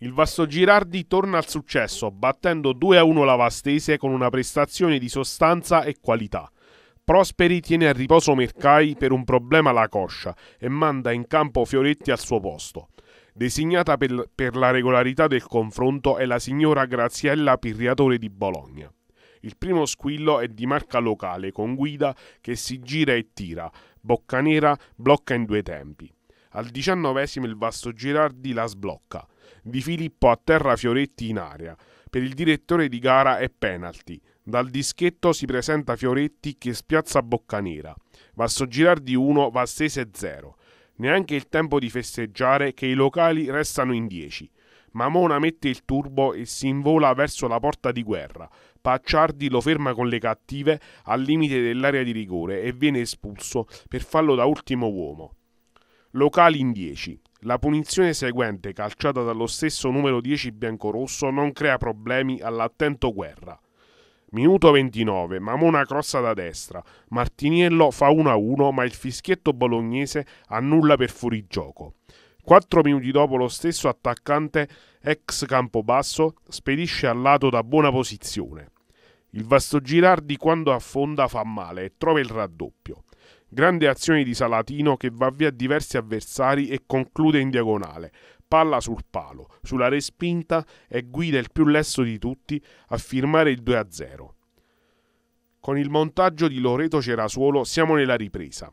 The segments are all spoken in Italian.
Il Vasto Girardi torna al successo, battendo 2-1 la Vastese con una prestazione di sostanza e qualità. Prosperi tiene a riposo Mercai per un problema alla coscia e manda in campo Fioretti al suo posto. Designata per, per la regolarità del confronto è la signora Graziella Pirriatore di Bologna. Il primo squillo è di marca locale con guida che si gira e tira, Boccanera blocca in due tempi. Al diciannovesimo il Vasto Girardi la sblocca di Filippo a terra Fioretti in aria. Per il direttore di gara è penalty. Dal dischetto si presenta Fioretti che spiazza Boccanera. Va a Vasso Girardi 1, Vassese 0. Neanche il tempo di festeggiare che i locali restano in 10. Mamona mette il turbo e si invola verso la porta di guerra. Pacciardi lo ferma con le cattive al limite dell'area di rigore e viene espulso per fallo da ultimo uomo. Locali in 10. La punizione seguente, calciata dallo stesso numero 10 biancorosso, non crea problemi all'attento guerra. Minuto 29, Mamona crossa da destra, Martiniello fa 1-1 ma il fischietto bolognese annulla per fuorigioco. Quattro minuti dopo lo stesso attaccante ex Campobasso spedisce al lato da buona posizione. Il vasto Girardi quando affonda fa male e trova il raddoppio. Grande azione di Salatino che va via diversi avversari e conclude in diagonale, palla sul palo, sulla respinta e guida il più lesso di tutti a firmare il 2-0. Con il montaggio di Loreto Cerasuolo siamo nella ripresa.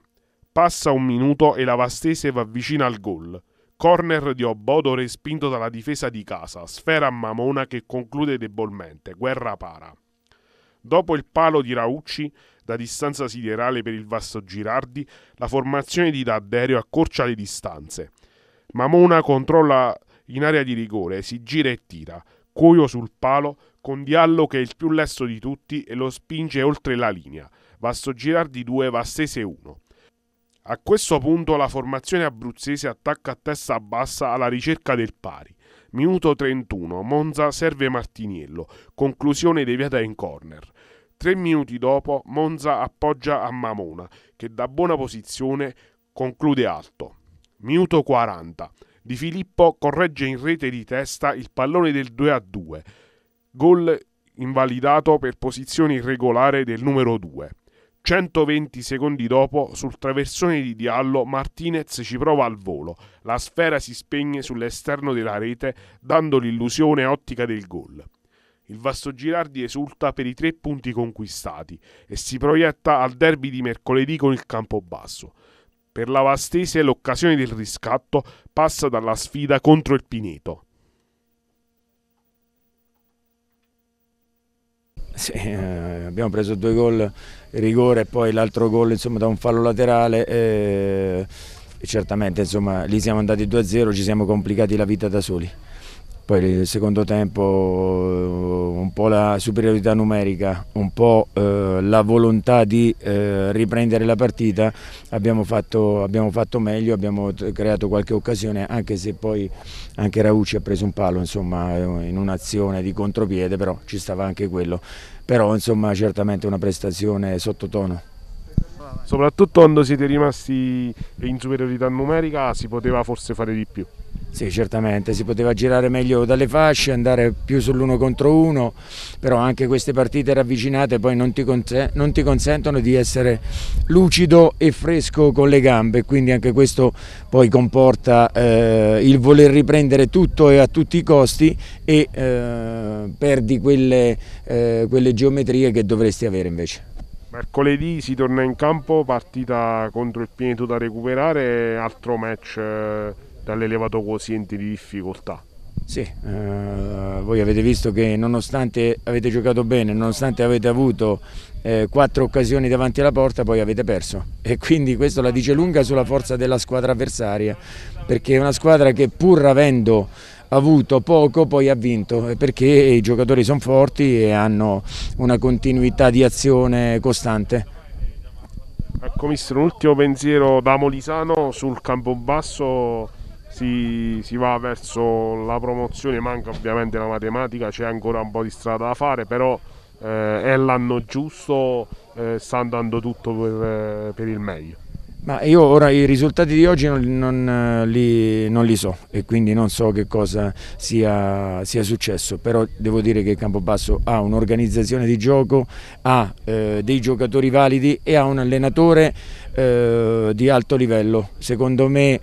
Passa un minuto e la Vastese va vicina al gol. Corner di Obodo respinto dalla difesa di casa, sfera a Mamona che conclude debolmente, guerra para. Dopo il palo di Raucci, da distanza siderale per il Vasto Girardi, la formazione di D'Adderio accorcia le distanze. Mamona controlla in area di rigore, si gira e tira. Cuoio sul palo, con Diallo che è il più lesto di tutti e lo spinge oltre la linea. Vasto Girardi 2, Vastese 1. A questo punto la formazione abruzzese attacca a testa bassa alla ricerca del pari. Minuto 31, Monza serve Martiniello, conclusione deviata in corner. Tre minuti dopo Monza appoggia a Mamona, che da buona posizione conclude alto. Minuto 40, Di Filippo corregge in rete di testa il pallone del 2-2, gol invalidato per posizione irregolare del numero 2. 120 secondi dopo, sul traversone di Diallo, Martinez ci prova al volo. La sfera si spegne sull'esterno della rete, dando l'illusione ottica del gol. Il Vasto Girardi esulta per i tre punti conquistati e si proietta al derby di mercoledì con il Campobasso. Per la Vastese l'occasione del riscatto passa dalla sfida contro il Pineto. Sì, eh, abbiamo preso due gol, rigore e poi l'altro gol da un fallo laterale. E, eh, e certamente insomma, lì siamo andati 2-0, ci siamo complicati la vita da soli. Poi nel secondo tempo eh, un po' la superiorità numerica, un po' eh, la volontà di eh, riprendere la partita, abbiamo fatto, abbiamo fatto, meglio, abbiamo creato qualche occasione anche se poi anche Raucci ha preso un palo insomma, in un'azione di contropiede, però ci stava anche quello. Però insomma certamente una prestazione sottotono soprattutto quando siete rimasti in superiorità numerica si poteva forse fare di più. Sì, certamente, si poteva girare meglio dalle fasce, andare più sull'uno contro uno, però anche queste partite ravvicinate poi non ti, non ti, consentono di essere lucido e fresco con le gambe, quindi anche questo poi comporta eh, il voler riprendere tutto e a tutti i costi e eh, perdi quelle, eh, quelle geometrie che dovresti avere invece mercoledì si torna in campo, partita contro il Pieto da recuperare, altro match eh, dall'elevato quoziente di difficoltà. Sì, eh, voi avete visto che nonostante avete giocato bene, nonostante avete avuto eh, quattro occasioni davanti alla porta, poi avete perso. E quindi questo la dice lunga sulla forza della squadra avversaria, perché è una squadra che pur avendo avuto poco, poi ha vinto, eh, perché i giocatori sono forti e hanno una continuità di azione costante. Ecco, Commissario, un ultimo pensiero da Molisano sul Campobasso si, si va verso la promozione, manca ovviamente la matematica, c'è ancora un po' di strada da fare, però eh, è l'anno giusto, eh, sta andando tutto per, eh, per il meglio. Ma io ora i risultati di oggi non, non, eh, li, non li, so e quindi non so che cosa sia, sia successo, però devo dire che Campobasso ha un'organizzazione di gioco, ha eh, dei giocatori validi e ha un allenatore eh, di alto livello. Secondo me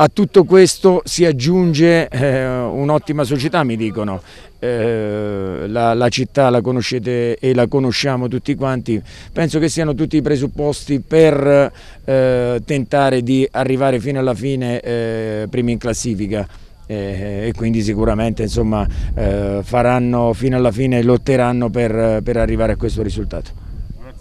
a tutto questo si aggiunge eh, un'ottima società, mi dicono. Eh, la, la, città la conoscete e la conosciamo tutti quanti. Penso che siano tutti i presupposti per eh, tentare di arrivare fino alla fine eh, primi in classifica. E, eh, e quindi sicuramente insomma, eh, faranno fino alla fine lotteranno per, per arrivare a questo risultato.